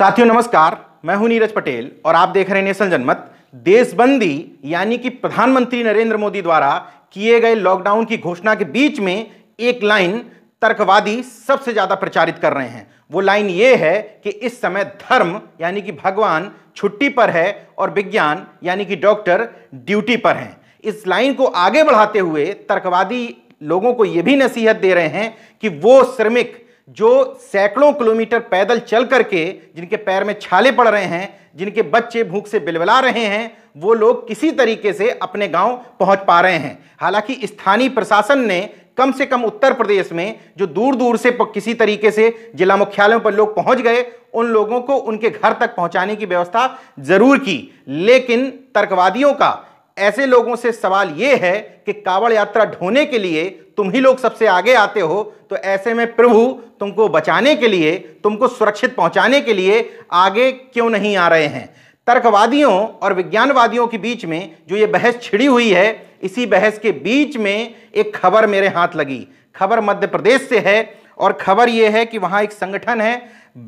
साथियों नमस्कार मैं हूं नीरज पटेल और आप देख रहे हैं नेशनल जनमत देशबंदी यानी कि प्रधानमंत्री नरेंद्र मोदी द्वारा किए गए लॉकडाउन की घोषणा के बीच में एक लाइन तर्कवादी सबसे ज़्यादा प्रचारित कर रहे हैं वो लाइन ये है कि इस समय धर्म यानी कि भगवान छुट्टी पर है और विज्ञान यानी कि डॉक्टर ड्यूटी पर हैं इस लाइन को आगे बढ़ाते हुए तर्कवादी लोगों को ये भी नसीहत दे रहे हैं कि वो श्रमिक जो सैकड़ों किलोमीटर पैदल चल करके जिनके पैर में छाले पड़ रहे हैं जिनके बच्चे भूख से बिलबिला रहे हैं वो लोग किसी तरीके से अपने गांव पहुंच पा रहे हैं हालांकि स्थानीय प्रशासन ने कम से कम उत्तर प्रदेश में जो दूर दूर से किसी तरीके से जिला मुख्यालयों पर लोग पहुंच गए उन लोगों को उनके घर तक पहुंचाने की व्यवस्था जरूर की लेकिन तर्कवादियों का ऐसे लोगों से सवाल ये है कि कावड़ यात्रा ढोने के लिए तुम ही लोग सबसे आगे आते हो तो ऐसे में प्रभु तुमको बचाने के लिए तुमको सुरक्षित पहुंचाने के लिए आगे क्यों नहीं आ रहे हैं तर्कवादियों और विज्ञानवादियों के बीच में जो ये बहस छिड़ी हुई है इसी बहस के बीच में एक खबर मेरे हाथ लगी खबर मध्य प्रदेश से है और खबर ये है कि वहाँ एक संगठन है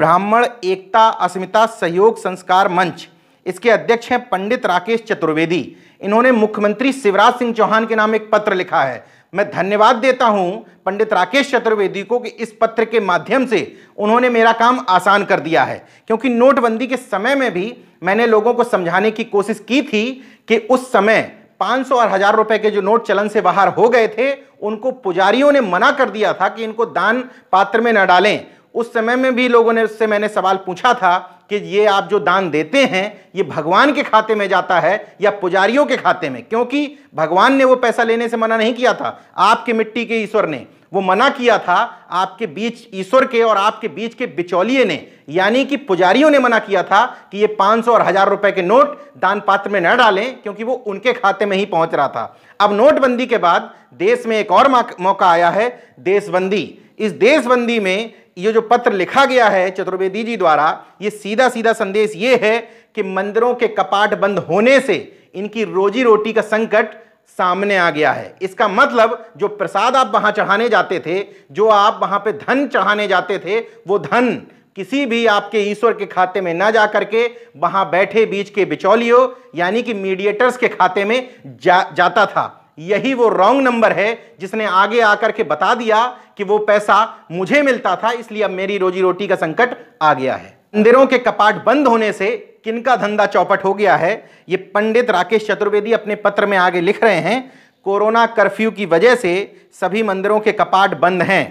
ब्राह्मण एकता अस्मिता सहयोग संस्कार मंच इसके अध्यक्ष हैं पंडित राकेश चतुर्वेदी इन्होंने मुख्यमंत्री शिवराज सिंह चौहान के नाम एक पत्र लिखा है मैं धन्यवाद देता हूं पंडित राकेश चतुर्वेदी को कि इस पत्र के माध्यम से उन्होंने मेरा काम आसान कर दिया है क्योंकि नोटबंदी के समय में भी मैंने लोगों को समझाने की कोशिश की थी कि उस समय 500 और हजार रुपए के जो नोट चलन से बाहर हो गए थे उनको पुजारियों ने मना कर दिया था कि इनको दान पात्र में न डालें उस समय में भी लोगों ने उससे मैंने सवाल पूछा था कि ये आप जो दान देते हैं ये भगवान के खाते में जाता है या पुजारियों के खाते में क्योंकि भगवान ने वो पैसा लेने से मना नहीं किया था आपके मिट्टी के ईश्वर ने वो मना किया था आपके बीच ईश्वर के और आपके बीच के बिचौलिए ने यानी कि पुजारियों ने मना किया था कि ये 500 और हजार रुपए के नोट दान पात्र में न डालें क्योंकि वो उनके खाते में ही पहुंच रहा था अब नोटबंदी के बाद देश में एक और मौका आया है देशबंदी इस देशबंदी में ये जो पत्र लिखा गया है चतुर्वेदी जी द्वारा ये सीधा सीधा संदेश ये है कि मंदिरों के कपाट बंद होने से इनकी रोजी रोटी का संकट सामने आ गया है इसका मतलब जो प्रसाद आप वहां चढ़ाने जाते थे जो आप वहां पे धन चढ़ाने जाते थे वो धन किसी भी आपके ईश्वर के खाते में ना जा करके वहां बैठे बीच के बिचौलियों यानी कि मीडिएटर्स के खाते में जा, जाता था यही वो रॉन्ग नंबर है जिसने आगे आकर के बता दिया कि वो पैसा मुझे मिलता था इसलिए अब मेरी रोजी रोटी का संकट आ गया है मंदिरों के कपाट बंद होने से किनका धंधा चौपट हो गया है ये पंडित राकेश चतुर्वेदी अपने पत्र में आगे लिख रहे हैं कोरोना कर्फ्यू की वजह से सभी मंदिरों के कपाट बंद हैं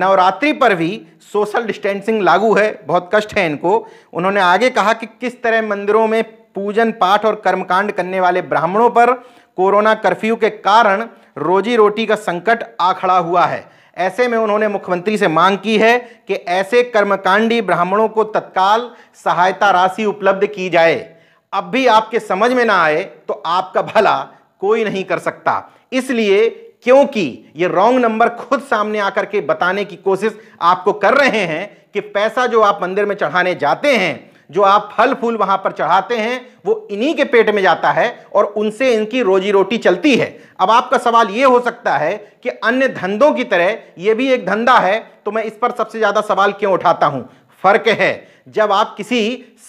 नवरात्रि पर भी सोशल डिस्टेंसिंग लागू है बहुत कष्ट है इनको उन्होंने आगे कहा कि किस तरह मंदिरों में पूजन पाठ और कर्मकांड करने वाले ब्राह्मणों पर कोरोना कर्फ्यू के कारण रोजी रोटी का संकट आ खड़ा हुआ है ऐसे में उन्होंने मुख्यमंत्री से मांग की है कि ऐसे कर्मकांडी ब्राह्मणों को तत्काल सहायता राशि उपलब्ध की जाए अब भी आपके समझ में ना आए तो आपका भला कोई नहीं कर सकता इसलिए क्योंकि ये रॉन्ग नंबर खुद सामने आकर के बताने की कोशिश आपको कर रहे हैं कि पैसा जो आप मंदिर में चढ़ाने जाते हैं जो आप फल फूल वहां पर चढ़ाते हैं वो इन्हीं के पेट में जाता है और उनसे इनकी रोजी रोटी चलती है अब आपका सवाल ये हो सकता है कि अन्य धंधों की तरह ये भी एक धंधा है तो मैं इस पर सबसे ज़्यादा सवाल क्यों उठाता हूँ फर्क है जब आप किसी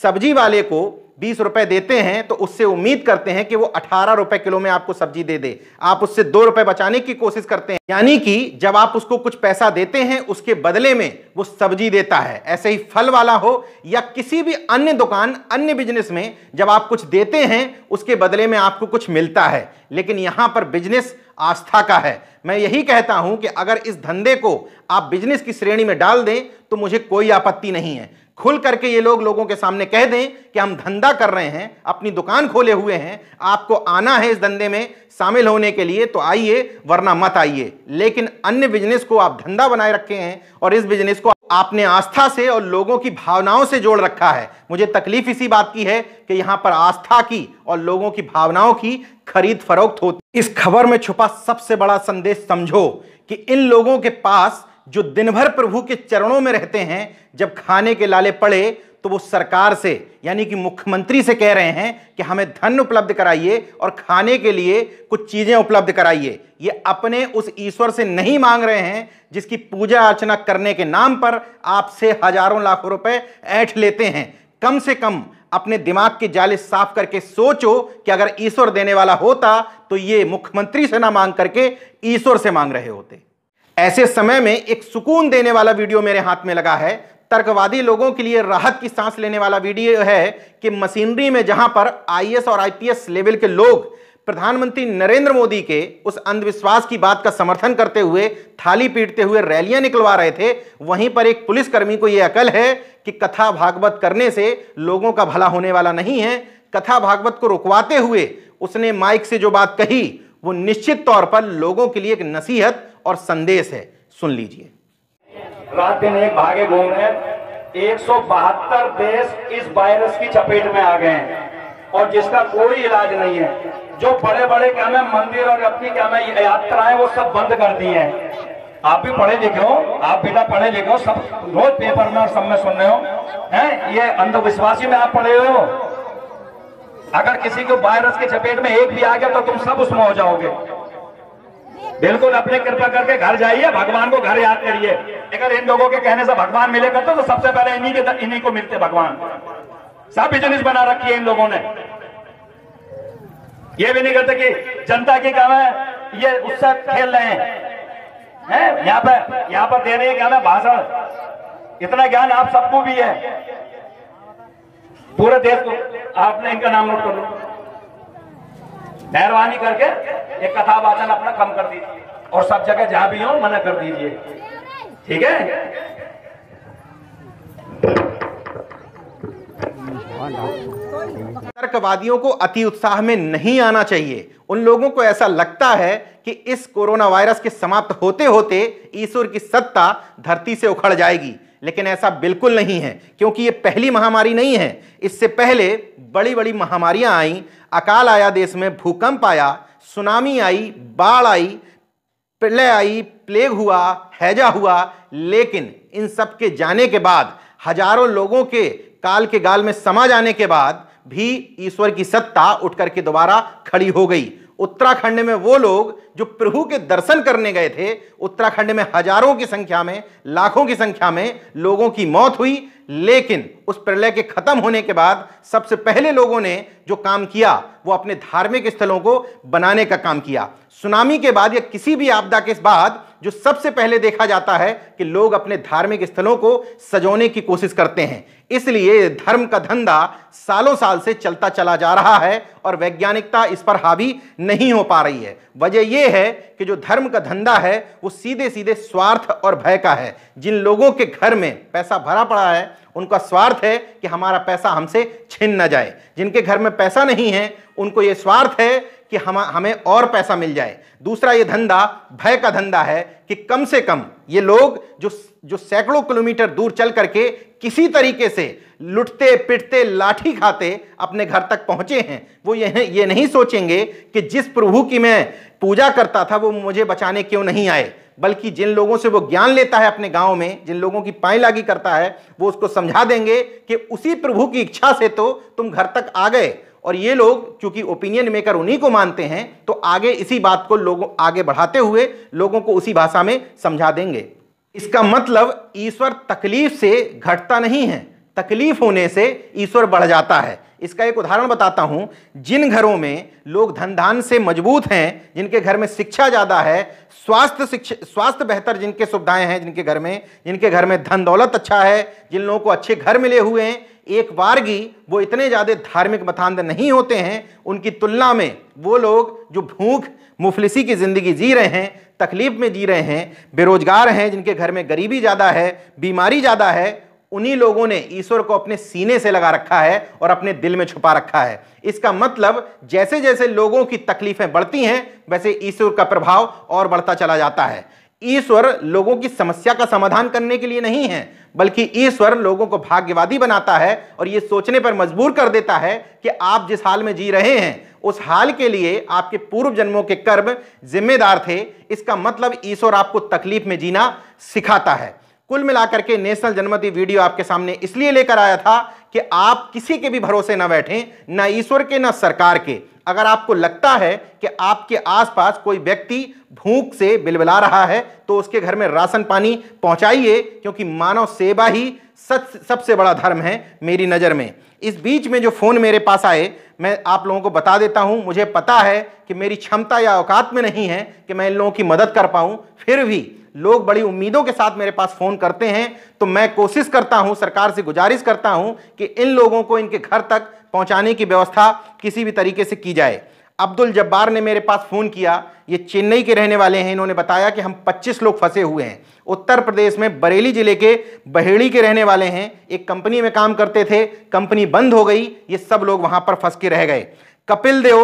सब्जी वाले को बीस रुपए देते हैं तो उससे उम्मीद करते हैं कि वो अठारह रुपए किलो में आपको सब्जी दे दे आप उससे दो रुपए बचाने की कोशिश करते हैं यानी कि जब आप उसको कुछ पैसा देते हैं उसके बदले में वो सब्जी देता है ऐसे ही फल वाला हो या किसी भी अन्य दुकान अन्य बिजनेस में जब आप कुछ देते हैं उसके बदले में आपको कुछ मिलता है लेकिन यहां पर बिजनेस आस्था का है मैं यही कहता हूं कि अगर इस धंधे को आप बिजनेस की श्रेणी में डाल दें तो मुझे कोई आपत्ति नहीं है खुल करके ये लोग लोगों के सामने कह दें कि हम धंधा कर रहे हैं अपनी दुकान खोले हुए हैं आपको आना है इस धंधे में शामिल होने के लिए तो आइए वरना मत आइए लेकिन अन्य बिजनेस को आप धंधा बनाए रखे हैं और इस बिजनेस को आपने आस्था से और लोगों की भावनाओं से जोड़ रखा है मुझे तकलीफ इसी बात की है कि यहां पर आस्था की और लोगों की भावनाओं की खरीद फरोख्त होती इस खबर में छुपा सबसे बड़ा संदेश समझो कि इन लोगों के पास जो दिन भर प्रभु के चरणों में रहते हैं जब खाने के लाले पड़े तो वो सरकार से यानी कि मुख्यमंत्री से कह रहे हैं कि हमें धन उपलब्ध कराइए और खाने के लिए कुछ चीज़ें उपलब्ध कराइए ये अपने उस ईश्वर से नहीं मांग रहे हैं जिसकी पूजा अर्चना करने के नाम पर आपसे हजारों लाखों रुपए ऐठ लेते हैं कम से कम अपने दिमाग के जाले साफ करके सोचो कि अगर ईश्वर देने वाला होता तो ये मुख्यमंत्री से ना मांग करके ईश्वर से मांग रहे होते ऐसे समय में एक सुकून देने वाला वीडियो मेरे हाथ में लगा है तर्कवादी लोगों के लिए राहत की सांस लेने वाला वीडियो है कि मशीनरी में जहां पर आईएएस और आईपीएस लेवल के लोग प्रधानमंत्री नरेंद्र मोदी के उस अंधविश्वास की बात का समर्थन करते हुए थाली पीटते हुए रैलियां निकलवा रहे थे वहीं पर एक पुलिसकर्मी को यह अकल है कि कथा भागवत करने से लोगों का भला होने वाला नहीं है कथा भागवत को रुकवाते हुए उसने माइक से जो बात कही वो निश्चित तौर पर लोगों के लिए एक नसीहत और संदेश है सुन लीजिए रात दिन एक भागे घूम रहे एक देश इस वायरस की चपेट में आ गए हैं और जिसका कोई इलाज नहीं है जो बड़े बड़े क्या मैं मंदिर और अपनी क्या मैं यात्राएं वो सब बंद कर दी है आप भी पढ़े लिखे हो आप बेटा पढ़े लिखे हो सब रोज पेपर में और सब में सुन रहे हो हैं ये अंधविश्वासी में आप पढ़े हो अगर किसी को वायरस की चपेट में एक भी आ गया तो तुम सब उसमें हो जाओगे बिल्कुल अपने कृपा करके घर जाइए भगवान को घर याद करिए अगर इन लोगों के कहने से भगवान मिले करते तो सबसे पहले इन्हीं के इन्हीं को मिलते भगवान सब बिजनेस बना रखी है इन लोगों ने ये भी नहीं करते कि जनता की काम है ये उससे खेल रहे हैं है? यहाँ पर यहाँ पर दे रहे हैं ज्ञान है भाषण इतना ज्ञान आप सबको भी है पूरे देश को आपने इनका नाम नोट कर लो मेहरबानी करके ये कथा वाचन अपना कम कर दीजिए और सब जगह जहां भी हो मना कर दीजिए ठीक है तर्कवादियों को अति उत्साह में नहीं आना चाहिए उन लोगों को ऐसा लगता है कि इस कोरोना वायरस के समाप्त होते होते ईश्वर की सत्ता धरती से उखड़ जाएगी लेकिन ऐसा बिल्कुल नहीं है क्योंकि ये पहली महामारी नहीं है इससे पहले बड़ी बड़ी महामारियां आईं अकाल आया देश में भूकंप आया सुनामी आई बाढ़ आई प्रलय आई प्लेग हुआ हैजा हुआ लेकिन इन सब के जाने के बाद हजारों लोगों के काल के गाल में समा जाने के बाद भी ईश्वर की सत्ता उठ करके दोबारा खड़ी हो गई उत्तराखंड में वो लोग जो प्रभु के दर्शन करने गए थे उत्तराखंड में हजारों की संख्या में लाखों की संख्या में लोगों की मौत हुई लेकिन उस प्रलय के खत्म होने के बाद सबसे पहले लोगों ने जो काम किया वो अपने धार्मिक स्थलों को बनाने का काम किया सुनामी के बाद या किसी भी आपदा के बाद जो सबसे पहले देखा जाता है कि लोग अपने धार्मिक स्थलों को सजोने की कोशिश करते हैं इसलिए धर्म का धंधा सालों साल से चलता चला जा रहा है और वैज्ञानिकता इस पर हावी नहीं हो पा रही है वजह यह है कि जो धर्म का धंधा है वो सीधे सीधे स्वार्थ और भय का है जिन लोगों के घर में पैसा भरा पड़ा है उनका स्वार्थ है कि हमारा पैसा हमसे छिन न जाए जिनके घर में पैसा नहीं है उनको ये स्वार्थ है कि हम हमें और पैसा मिल जाए दूसरा ये धंधा भय का धंधा है कि कम से कम ये लोग जो जो सैकड़ों किलोमीटर दूर चल करके किसी तरीके से लुटते पिटते लाठी खाते अपने घर तक पहुंचे हैं वो ये ये नहीं सोचेंगे कि जिस प्रभु की मैं पूजा करता था वो मुझे बचाने क्यों नहीं आए बल्कि जिन लोगों से वो ज्ञान लेता है अपने गांव में जिन लोगों की पाई लागी करता है वो उसको समझा देंगे कि उसी प्रभु की इच्छा से तो तुम घर तक आ गए और ये लोग चूंकि ओपिनियन मेकर उन्हीं को मानते हैं तो आगे इसी बात को लोगों आगे बढ़ाते हुए लोगों को उसी भाषा में समझा देंगे इसका मतलब ईश्वर तकलीफ से घटता नहीं है तकलीफ होने से ईश्वर बढ़ जाता है इसका एक उदाहरण बताता हूँ जिन घरों में लोग धन धान से मजबूत हैं जिनके घर में शिक्षा ज़्यादा है स्वास्थ्य शिक्षा स्वास्थ्य बेहतर जिनके सुविधाएं हैं जिनके घर में जिनके घर में धन दौलत अच्छा है जिन लोगों को अच्छे घर मिले हुए हैं एक बारगी वो इतने ज़्यादा धार्मिक मथांध नहीं होते हैं उनकी तुलना में वो लोग जो भूख मुफलिसी की ज़िंदगी जी रहे हैं तकलीफ़ में जी रहे हैं बेरोज़गार हैं जिनके घर में गरीबी ज़्यादा है बीमारी ज़्यादा है उन्हीं लोगों ने ईश्वर को अपने सीने से लगा रखा है और अपने दिल में छुपा रखा है इसका मतलब जैसे जैसे लोगों की तकलीफें बढ़ती हैं वैसे ईश्वर का प्रभाव और बढ़ता चला जाता है ईश्वर लोगों की समस्या का समाधान करने के लिए नहीं है बल्कि ईश्वर लोगों को भाग्यवादी बनाता है और ये सोचने पर मजबूर कर देता है कि आप जिस हाल में जी रहे हैं उस हाल के लिए आपके पूर्व जन्मों के कर्म जिम्मेदार थे इसका मतलब ईश्वर आपको तकलीफ में जीना सिखाता है कुल मिलाकर के नेशनल जन्मदिन वीडियो आपके सामने इसलिए लेकर आया था कि आप किसी के भी भरोसे ना बैठें ना ईश्वर के ना सरकार के अगर आपको लगता है कि आपके आसपास कोई व्यक्ति भूख से बिलबिला रहा है तो उसके घर में राशन पानी पहुंचाइए क्योंकि मानव सेवा ही सच सबसे बड़ा धर्म है मेरी नज़र में इस बीच में जो फ़ोन मेरे पास आए मैं आप लोगों को बता देता हूं मुझे पता है कि मेरी क्षमता या औकात में नहीं है कि मैं इन लोगों की मदद कर पाऊं फिर भी लोग बड़ी उम्मीदों के साथ मेरे पास फ़ोन करते हैं तो मैं कोशिश करता हूं सरकार से गुजारिश करता हूं कि इन लोगों को इनके घर तक पहुंचाने की व्यवस्था किसी भी तरीके से की जाए अब्दुल जब्बार ने मेरे पास फ़ोन किया ये चेन्नई के रहने वाले हैं इन्होंने बताया कि हम 25 लोग फंसे हुए हैं उत्तर प्रदेश में बरेली जिले के बहेड़ी के रहने वाले हैं एक कंपनी में काम करते थे कंपनी बंद हो गई ये सब लोग वहां पर फंस के रह गए कपिल देव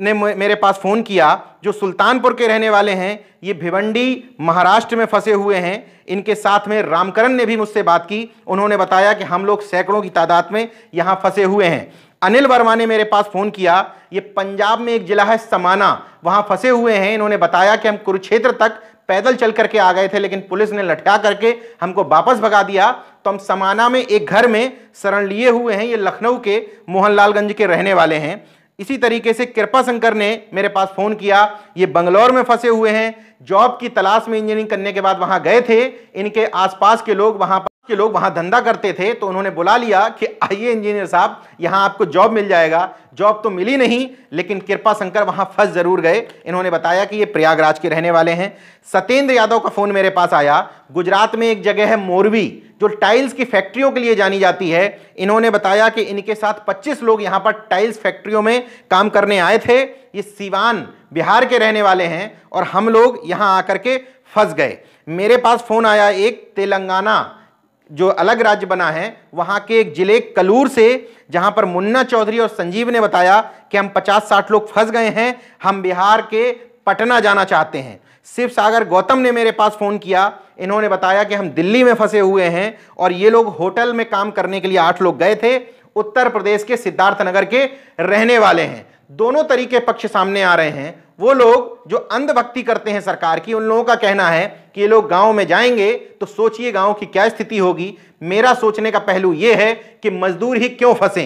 ने मेरे पास फ़ोन किया जो सुल्तानपुर के रहने वाले हैं ये भिवंडी महाराष्ट्र में फंसे हुए हैं इनके साथ में रामकरण ने भी मुझसे बात की उन्होंने बताया कि हम लोग सैकड़ों की तादाद में यहाँ फंसे हुए हैं अनिल वर्मा ने मेरे पास फ़ोन किया ये पंजाब में एक ज़िला है समाना वहाँ फंसे हुए हैं इन्होंने बताया कि हम कुरुक्षेत्र तक पैदल चल करके आ गए थे लेकिन पुलिस ने लटका करके हमको वापस भगा दिया तो हम समाना में एक घर में शरण लिए हुए हैं ये लखनऊ के मोहनलालगंज के रहने वाले हैं इसी तरीके से कृपा शंकर ने मेरे पास फ़ोन किया ये बंगलौर में फंसे हुए हैं जॉब की तलाश में इंजीनियरिंग करने के बाद वहां गए थे इनके आसपास के लोग वहां के लोग वहाँ धंधा करते थे तो उन्होंने बुला लिया कि आइए इंजीनियर साहब यहाँ आपको जॉब मिल जाएगा जॉब तो मिली नहीं लेकिन कृपा शंकर वहाँ फंस जरूर गए इन्होंने बताया कि ये प्रयागराज के रहने वाले हैं सत्येंद्र यादव का फ़ोन मेरे पास आया गुजरात में एक जगह है मोरबी जो टाइल्स की फैक्ट्रियों के लिए जानी जाती है इन्होंने बताया कि इनके साथ 25 लोग यहाँ पर टाइल्स फैक्ट्रियों में काम करने आए थे ये सिवान बिहार के रहने वाले हैं और हम लोग यहाँ आकर के फंस गए मेरे पास फ़ोन आया एक तेलंगाना जो अलग राज्य बना है वहां के एक जिले कलूर से जहां पर मुन्ना चौधरी और संजीव ने बताया कि हम 50-60 लोग फंस गए हैं हम बिहार के पटना जाना चाहते हैं शिव सागर गौतम ने मेरे पास फ़ोन किया इन्होंने बताया कि हम दिल्ली में फंसे हुए हैं और ये लोग होटल में काम करने के लिए आठ लोग गए थे उत्तर प्रदेश के सिद्धार्थनगर के रहने वाले हैं दोनों तरीके पक्ष सामने आ रहे हैं वो लोग जो अंधभक्ति करते हैं सरकार की उन लोगों का कहना है कि ये लोग गांव में जाएंगे तो सोचिए गांव की क्या स्थिति होगी मेरा सोचने का पहलू ये है कि मजदूर ही क्यों फंसे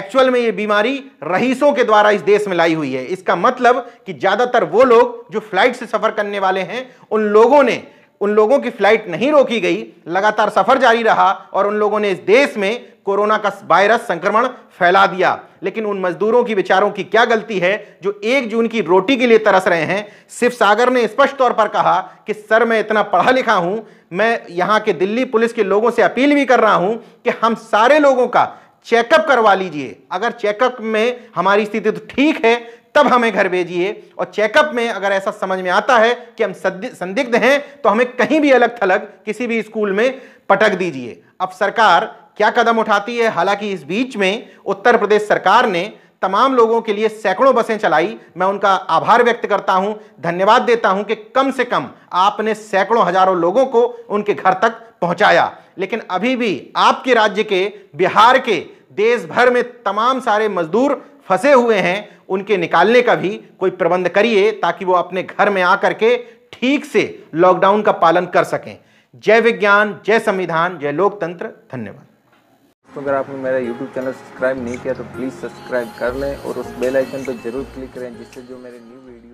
एक्चुअल में ये बीमारी रईसों के द्वारा इस देश में लाई हुई है इसका मतलब कि ज़्यादातर वो लोग जो फ्लाइट से सफ़र करने वाले हैं उन लोगों ने उन लोगों की फ्लाइट नहीं रोकी गई लगातार सफर जारी रहा और उन लोगों ने इस देश में कोरोना का वायरस संक्रमण फैला दिया लेकिन उन मजदूरों की बेचारों की क्या गलती है जो एक जून की रोटी के लिए तरस रहे हैं शिव सागर ने स्पष्ट तौर पर कहा कि सर मैं इतना पढ़ा लिखा हूं मैं यहां के दिल्ली पुलिस के लोगों से अपील भी कर रहा हूं कि हम सारे लोगों का चेकअप करवा लीजिए अगर चेकअप में हमारी स्थिति तो ठीक है तब हमें घर भेजिए और चेकअप में अगर ऐसा समझ में आता है कि हम संदिग्ध हैं तो हमें कहीं भी अलग थलग किसी भी स्कूल में पटक दीजिए अब सरकार क्या कदम उठाती है हालांकि इस बीच में उत्तर प्रदेश सरकार ने तमाम लोगों के लिए सैकड़ों बसें चलाई मैं उनका आभार व्यक्त करता हूं धन्यवाद देता हूं कि कम से कम आपने सैकड़ों हजारों लोगों को उनके घर तक पहुंचाया लेकिन अभी भी आपके राज्य के बिहार के देश भर में तमाम सारे मजदूर फंसे हुए हैं उनके निकालने का भी कोई प्रबंध करिए ताकि वो अपने घर में आकर के ठीक से लॉकडाउन का पालन कर सकें जय विज्ञान जय संविधान जय लोकतंत्र धन्यवाद तो अगर आपने मेरा यूट्यूब चैनल सब्सक्राइब नहीं किया तो प्लीज़ सब्सक्राइब कर लें और उस बेल आइकन पर जरूर क्लिक करें जिससे जो मेरे न्यू वीडियो